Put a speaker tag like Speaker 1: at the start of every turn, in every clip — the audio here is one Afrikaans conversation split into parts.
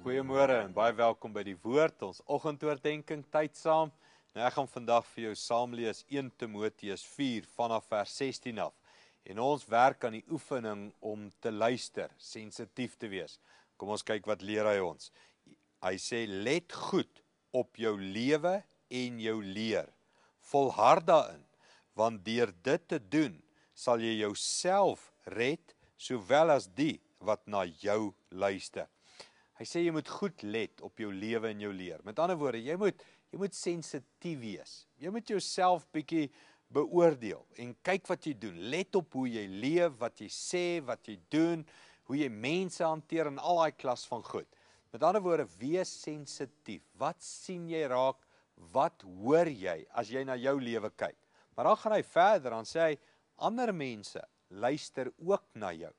Speaker 1: Goeiemôre en baie welkom by die woord ons oggendoordenkings tyd saam. Nou ek gaan vandag vir jou saam lees 1 Timoteus 4 vanaf vers 16 af. En ons werk aan die oefening om te luister, sensitief te wees. Kom ons kyk wat leer hy ons. Hy sê let goed op jou lewe en jou leer. Volhard daarin want deur dit te doen sal jy jouself red sowel as die wat na jou luister. Hy sê jy moet goed let op jou lewe en jou leer. Met ander woorde, jy moet jy moet sensitief wees. Jy moet jouself bietjie beoordeel en kyk wat jy doen. Let op hoe jy leef, wat jy sê, wat jy doen, hoe jy mense hanteer en al daai klas van goed. Met ander woorde, wees sensitief. Wat sien jy raak? Wat hoor jy as jy na jou lewe kyk? Maar dan gaan hy verder en sê hy ander mense luister ook na jou.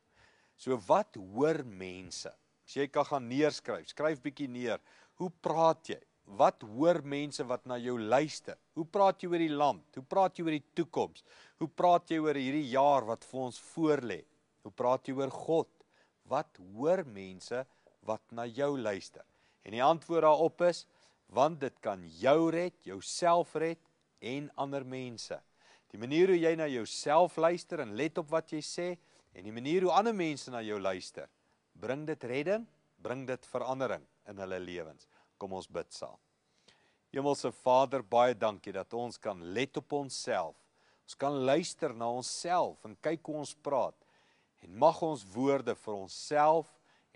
Speaker 1: So wat hoor mense? As jy kan gaan neerskryf, skryf bietjie neer. Hoe praat jy? Wat hoor mense wat na jou luister? Hoe praat jy oor die land? Hoe praat jy oor die toekoms? Hoe praat jy oor hierdie jaar wat vir ons voorlê? Hoe praat jy oor God? Wat hoor mense wat na jou luister? En die antwoord daarop is want dit kan jou red, jouself red en ander mense. Die manier hoe jy na jouself luister en let op wat jy sê en die manier hoe ander mense na jou luister bring dit redding, bring dit verandering in hulle lewens. Kom ons bid saam. Hemelse Vader, baie dankie dat ons kan let op onsself. Ons kan luister na onsself en kyk hoe ons praat en mag ons woorde vir onsself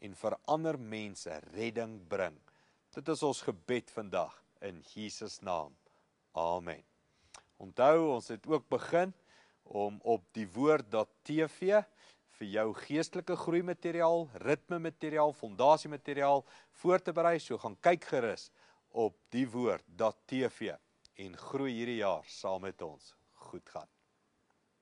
Speaker 1: en vir ander mense redding bring. Dit is ons gebed vandag in Jesus naam. Amen. Onthou, ons het ook begin om op die woord.tv vir jou geestelike groei materiaal, ritme materiaal, fondasie materiaal voor te berei. So gaan kyk gerus op diewoord.tv en groei hierdie jaar saam met ons. Goed gaan.